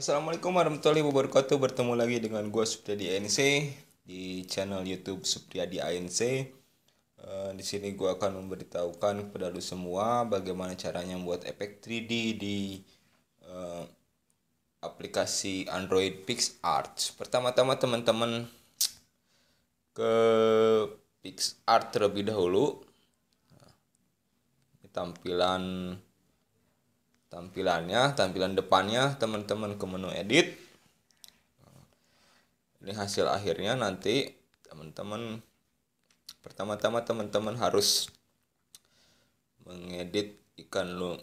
Assalamualaikum warahmatullahi wabarakatuh Bertemu lagi dengan gue Supriyadi ANC Di channel Youtube Supriyadi ANC eh, Di sini gue akan memberitahukan kepada lu semua Bagaimana caranya membuat efek 3D di uh, aplikasi Android PixArt Pertama-tama teman-teman Ke PixArt terlebih dahulu Ini tampilan tampilannya tampilan depannya teman-teman ke menu edit ini hasil akhirnya nanti teman-teman pertama-tama teman-teman harus mengedit ikan lu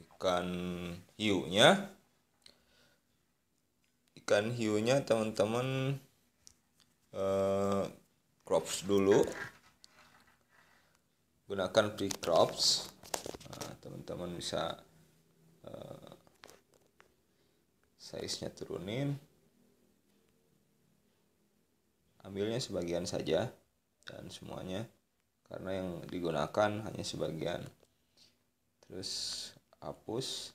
ikan hiunya ikan hiunya teman-teman eh, crops dulu gunakan pre crops nah, teman -teman bisa Eh, size-nya turunin ambilnya sebagian saja dan semuanya karena yang digunakan hanya sebagian terus hapus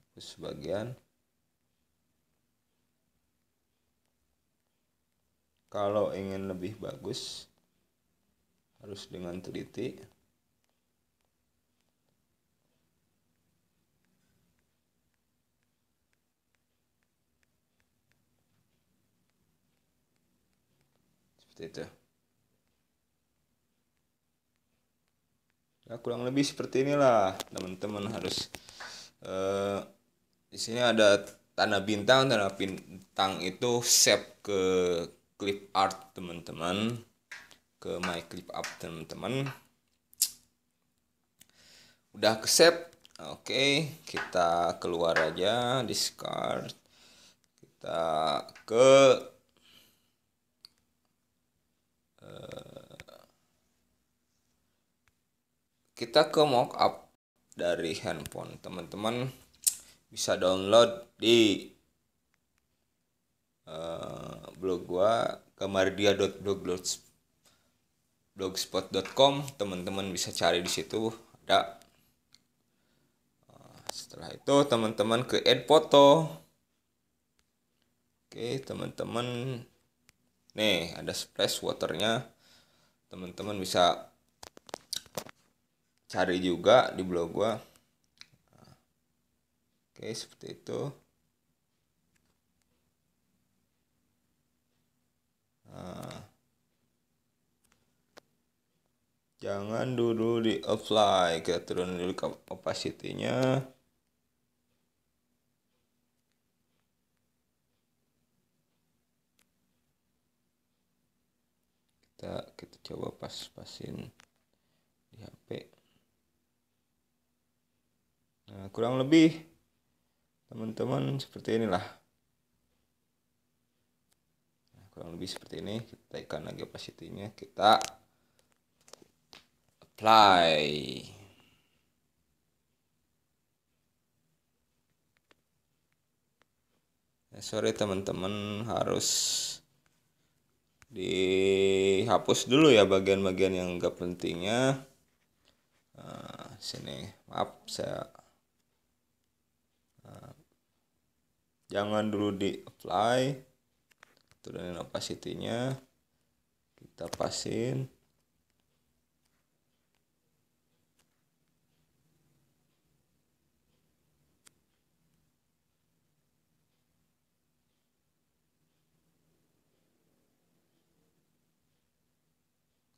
hapus sebagian kalau ingin lebih bagus harus dengan teliti seperti itu ya nah, kurang lebih seperti inilah teman-teman harus uh, di sini ada tanda bintang tanda bintang itu save ke clip art teman-teman ke my clip up teman-teman udah ke save oke okay, kita keluar aja discard kita ke Eh, kita ke mockup dari handphone teman-teman bisa download di uh, blog gua kamardia.blogspot.com teman-teman bisa cari di situ ada uh, setelah itu teman-teman ke add foto oke teman-teman nih ada splash waternya teman-teman bisa cari juga di blog gua oke seperti itu nah. jangan dulu di apply kita turun dulu ke opacity-nya. kita kita coba pas-pasin di HP nah kurang lebih teman-teman seperti inilah nah, kurang lebih seperti ini kita tekan lagi opacity-nya kita apply eh, Sorry teman-teman harus di Hapus dulu ya bagian-bagian yang enggak pentingnya uh, sini maaf saya uh, jangan dulu di apply turunin opacity-nya kita pasin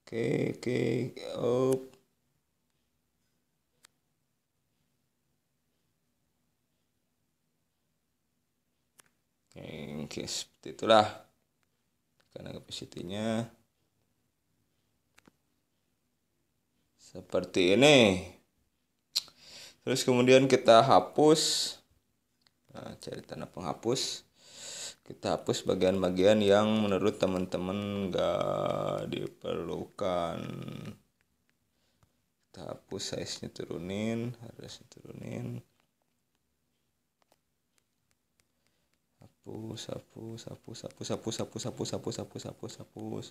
oke, op. Oke, Oke, seperti itulah karena kapasitinya seperti ini. Terus kemudian kita hapus. Nah, cari tanda penghapus kita hapus bagian-bagian yang menurut teman-teman gak diperlukan kita hapus size nya turunin harusnya turunin hapus hapus hapus hapus hapus hapus hapus hapus hapus hapus hapus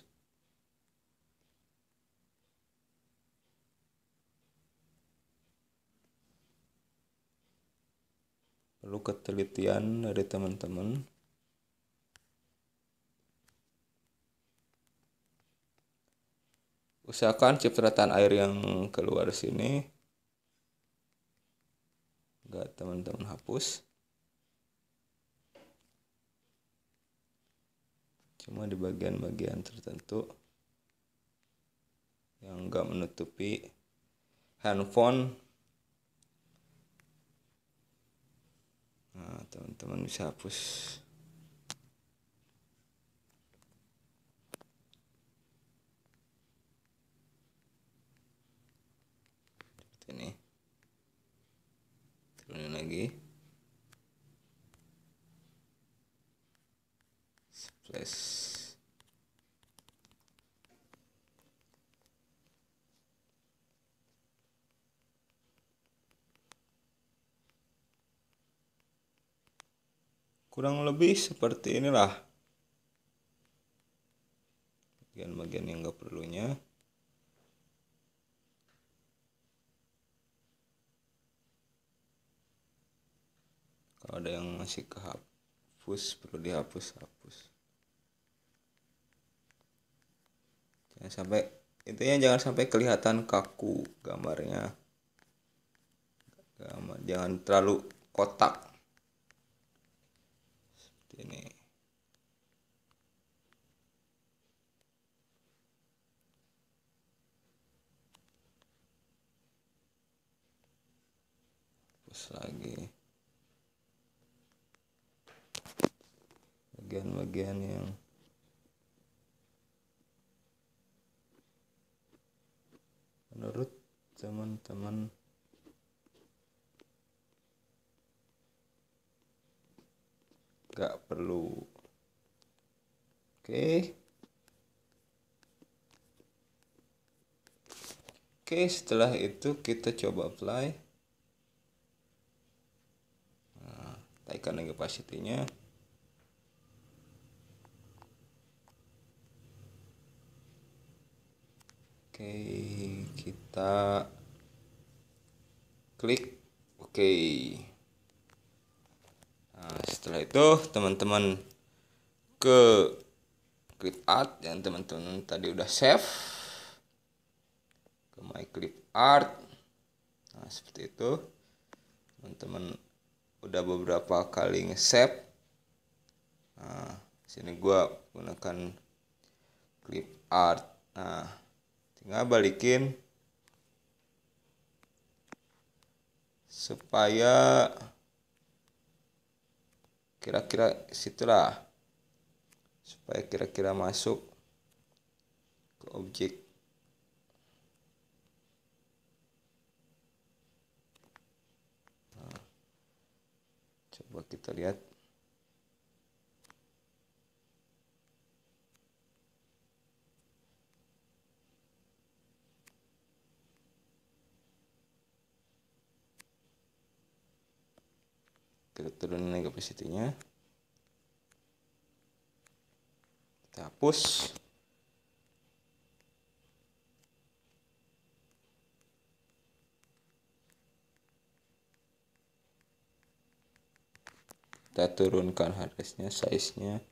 perlu ketelitian dari teman-teman usahakan cipratan air yang keluar sini enggak teman-teman hapus cuma di bagian-bagian tertentu yang enggak menutupi handphone nah teman-teman bisa hapus kurang lebih seperti inilah bagian-bagian yang gak perlunya kalau ada yang masih kehapus perlu dihapus hapus jangan sampai intinya jangan sampai kelihatan kaku gambarnya jangan terlalu kotak lagi bagian-bagian yang menurut teman-teman gak perlu oke okay. oke okay, setelah itu kita coba apply tekan lagi opacity Oke, kita klik oke. Nah, setelah itu teman-teman ke clip art yang teman-teman tadi udah save ke my clip art. Nah, seperti itu. Teman-teman udah beberapa kali nge-save nah sini gua gunakan clip art nah tinggal balikin supaya kira-kira situlah supaya kira-kira masuk ke objek coba kita lihat kita turunin lagi kapasitinya kita hapus kita turunkan harddisknya size-nya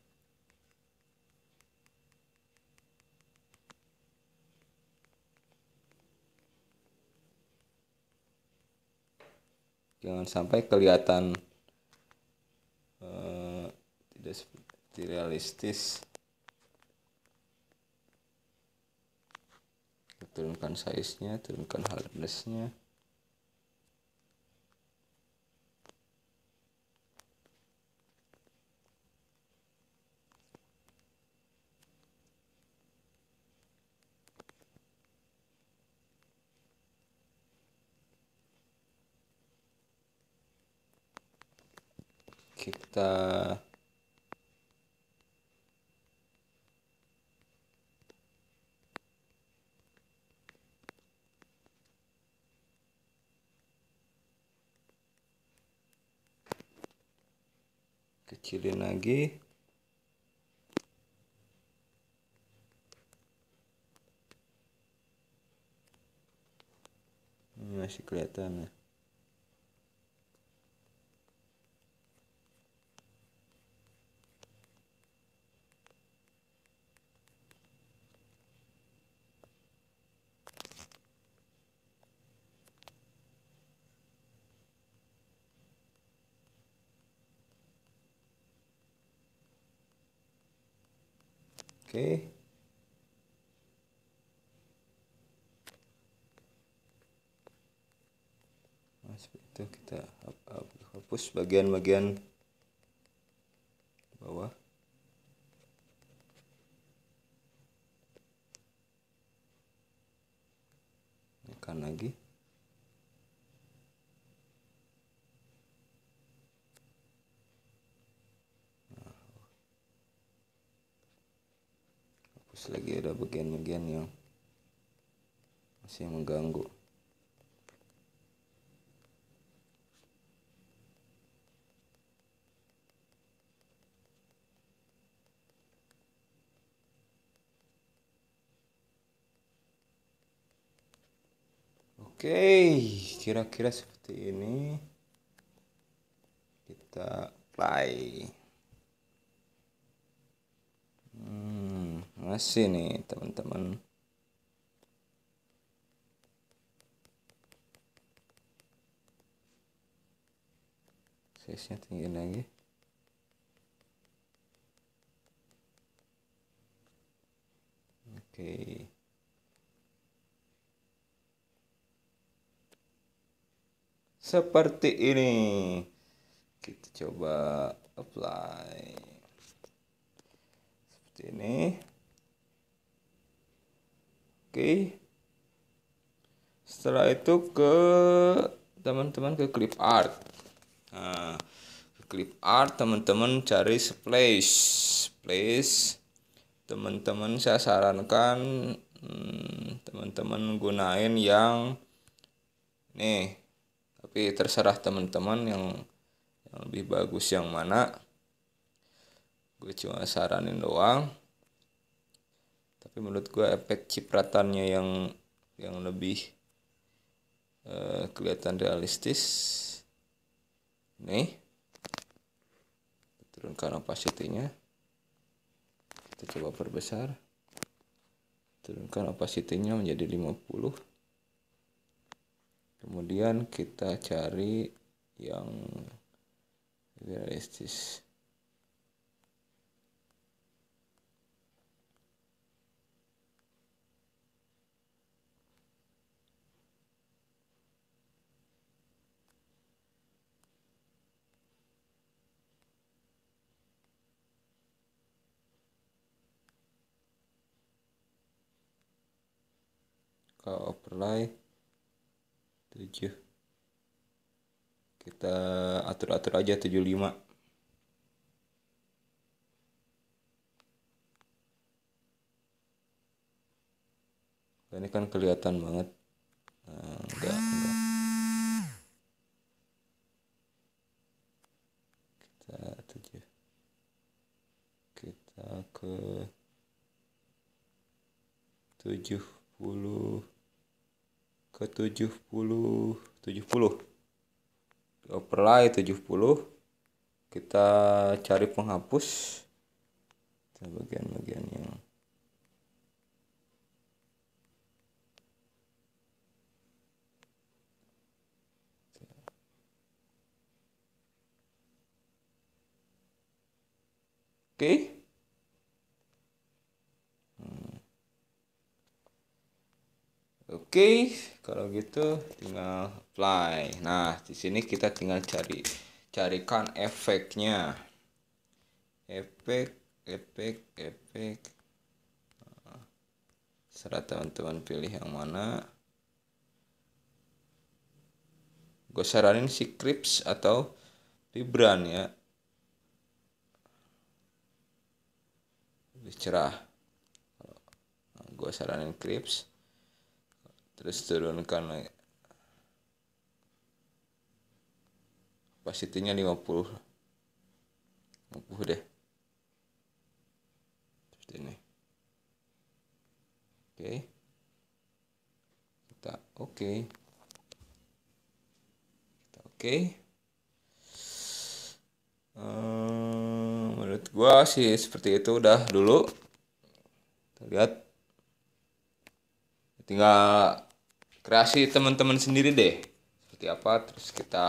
jangan sampai kelihatan uh, tidak seperti realistis turunkan size-nya turunkan hardness-nya kita kecilin lagi ini masih kelihatan ya Oke. Nah, seperti itu kita hapus bagian-bagian masih mengganggu Oke, kira-kira seperti ini. Kita play. Hmm, masih nih, teman-teman. size-nya tinggi lagi oke seperti ini kita coba apply seperti ini oke setelah itu ke teman-teman ke clip art nah clip art teman-teman cari splash splash teman-teman saya sarankan hmm, teman-teman hmm, gunain yang nih tapi terserah teman-teman yang yang lebih bagus yang mana gue cuma saranin doang tapi menurut gue efek cipratannya yang yang lebih uh, kelihatan realistis nih turunkan opacity-nya kita coba perbesar turunkan opacity-nya menjadi 50 kemudian kita cari yang realistis ke overlay 7 kita atur-atur aja 75 Nah, ini kan kelihatan banget. Nah, enggak, enggak. Kita 7 Kita ke 70 ke 70 70 overlay 70 kita cari penghapus bagian-bagian yang Oke. Okay. Oke, kalau gitu tinggal apply. Nah, di sini kita tinggal cari carikan efeknya. Efek, efek, efek. Serah teman-teman pilih yang mana. Gue saranin si Crips atau Libran ya. Lebih cerah. gue saranin Crips terus turunkan lagi capacity 50 50 deh seperti ini oke kita oke kita oke hmm, menurut gua sih seperti itu udah dulu kita lihat tinggal kreasi teman-teman sendiri deh seperti apa terus kita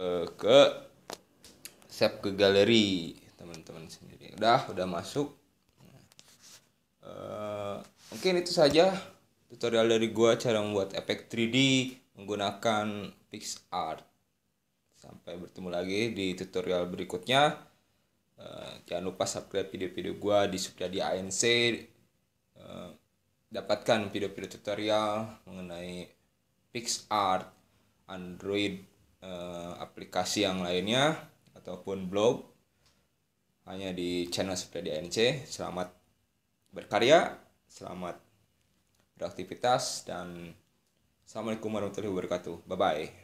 uh, ke save ke galeri teman-teman sendiri udah udah masuk uh, mungkin itu saja tutorial dari gua cara membuat efek 3D menggunakan PixArt sampai bertemu lagi di tutorial berikutnya uh, jangan lupa subscribe video-video gua di Supriyadi ANC uh, dapatkan video-video tutorial mengenai PixArt, Android, eh, aplikasi yang lainnya ataupun blog hanya di channel Sepeda ANC. Selamat berkarya, selamat beraktivitas dan Assalamualaikum warahmatullahi wabarakatuh. Bye bye.